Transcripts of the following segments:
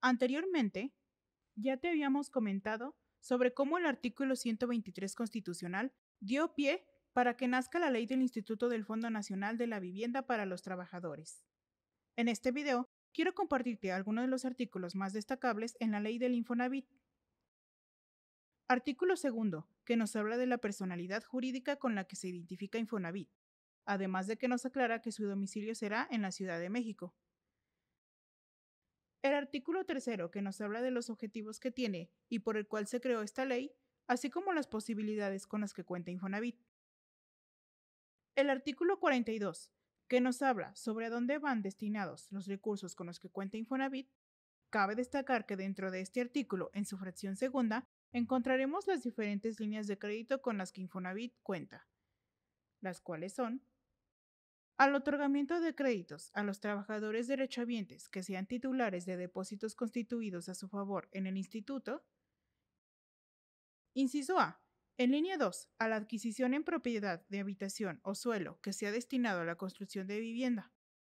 Anteriormente, ya te habíamos comentado sobre cómo el artículo 123 constitucional dio pie para que nazca la ley del Instituto del Fondo Nacional de la Vivienda para los Trabajadores. En este video, quiero compartirte algunos de los artículos más destacables en la ley del Infonavit. Artículo segundo, que nos habla de la personalidad jurídica con la que se identifica Infonavit, además de que nos aclara que su domicilio será en la Ciudad de México. El artículo tercero, que nos habla de los objetivos que tiene y por el cual se creó esta ley, así como las posibilidades con las que cuenta Infonavit. El artículo 42, que nos habla sobre a dónde van destinados los recursos con los que cuenta Infonavit, cabe destacar que dentro de este artículo, en su fracción segunda, encontraremos las diferentes líneas de crédito con las que Infonavit cuenta, las cuales son al otorgamiento de créditos a los trabajadores derechohabientes que sean titulares de depósitos constituidos a su favor en el instituto. Inciso A. En línea 2, a la adquisición en propiedad de habitación o suelo que sea destinado a la construcción de vivienda.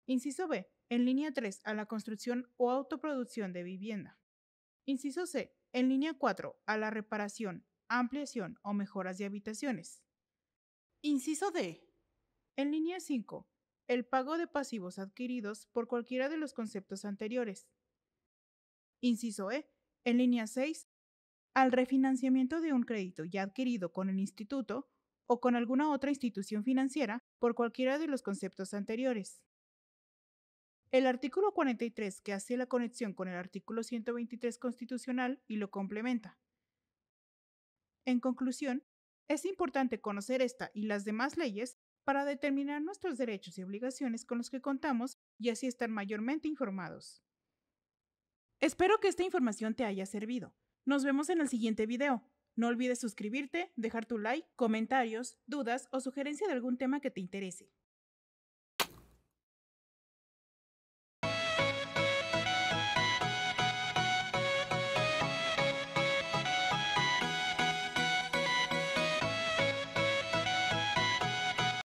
Inciso B. En línea 3, a la construcción o autoproducción de vivienda. Inciso C. En línea 4, a la reparación, ampliación o mejoras de habitaciones. Inciso D. En línea 5, el pago de pasivos adquiridos por cualquiera de los conceptos anteriores. Inciso E. En línea 6, al refinanciamiento de un crédito ya adquirido con el instituto o con alguna otra institución financiera por cualquiera de los conceptos anteriores. El artículo 43 que hace la conexión con el artículo 123 constitucional y lo complementa. En conclusión, es importante conocer esta y las demás leyes para determinar nuestros derechos y obligaciones con los que contamos y así estar mayormente informados. Espero que esta información te haya servido. Nos vemos en el siguiente video. No olvides suscribirte, dejar tu like, comentarios, dudas o sugerencia de algún tema que te interese.